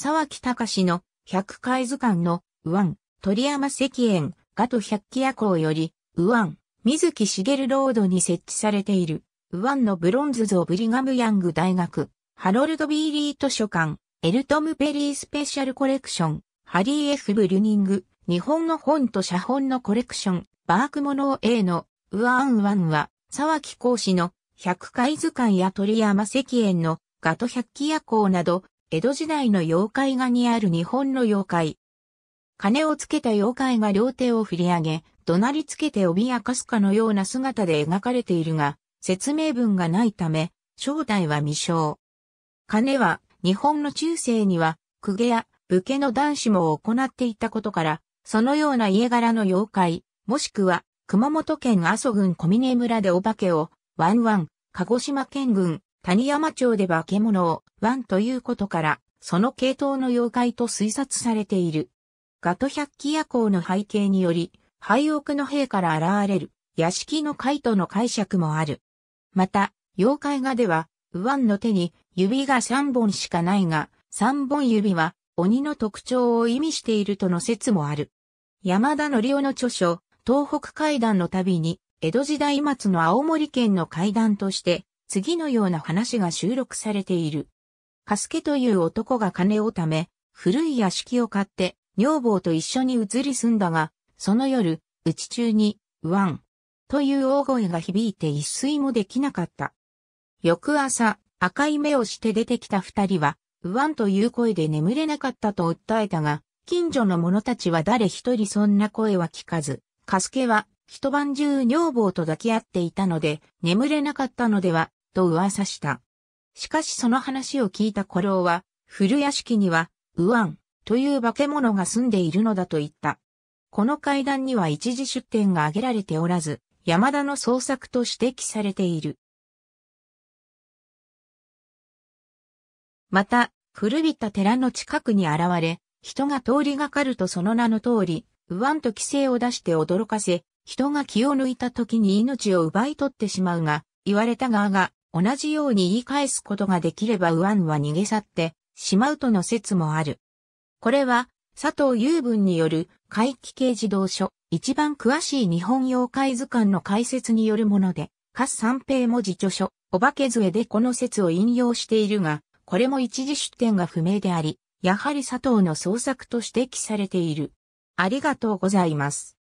沢木隆の百回図鑑の、ワン、鳥山石園、ガト百鬼夜行より、ワン、水木しげるロードに設置されている、ワンのブロンズ像ブリガムヤング大学、ハロルド・ビーリー図書館、エルトム・ペリースペシャルコレクション、ハリー・ F・ ブリュニング、日本の本と写本のコレクション、バークモノー A の、ウアンワンは、沢木講師の、百回図鑑や鳥山石園の、ガト百鬼夜行など、江戸時代の妖怪画にある日本の妖怪。金をつけた妖怪が両手を振り上げ、怒鳴りつけて脅かすかのような姿で描かれているが、説明文がないため、正体は未詳。金は、日本の中世には、公家や武家の男子も行っていたことから、そのような家柄の妖怪、もしくは、熊本県阿蘇郡小峰村でお化けを、ワンワン、鹿児島県軍、谷山町で化け物をワンということから、その系統の妖怪と推察されている。ガト百鬼夜行の背景により、廃屋の兵から現れる屋敷の怪との解釈もある。また、妖怪画では、ワンの手に指が3本しかないが、3本指は鬼の特徴を意味しているとの説もある。山田則夫の著書、東北階段の旅に、江戸時代末の青森県の階段として、次のような話が収録されている。カスケという男が金を貯め、古い屋敷を買って、女房と一緒に移り住んだが、その夜、家ち中に、ワン、という大声が響いて一睡もできなかった。翌朝、赤い目をして出てきた二人は、ワンという声で眠れなかったと訴えたが、近所の者たちは誰一人そんな声は聞かず、カスケは一晩中女房と抱き合っていたので、眠れなかったのではと噂した。しかしその話を聞いた古老は、古屋敷には、ウアンという化け物が住んでいるのだと言った。この階段には一時出店が挙げられておらず、山田の創作と指摘されている。また、古びた寺の近くに現れ、人が通りがかるとその名の通り、ウワンと規制を出して驚かせ、人が気を抜いた時に命を奪い取ってしまうが、言われた側が同じように言い返すことができればウアンは逃げ去ってしまうとの説もある。これは佐藤雄文による怪奇系児童書一番詳しい日本妖怪図鑑の解説によるもので、カス三平文字著書、お化け杖でこの説を引用しているが、これも一時出典が不明であり、やはり佐藤の創作と指摘されている。ありがとうございます。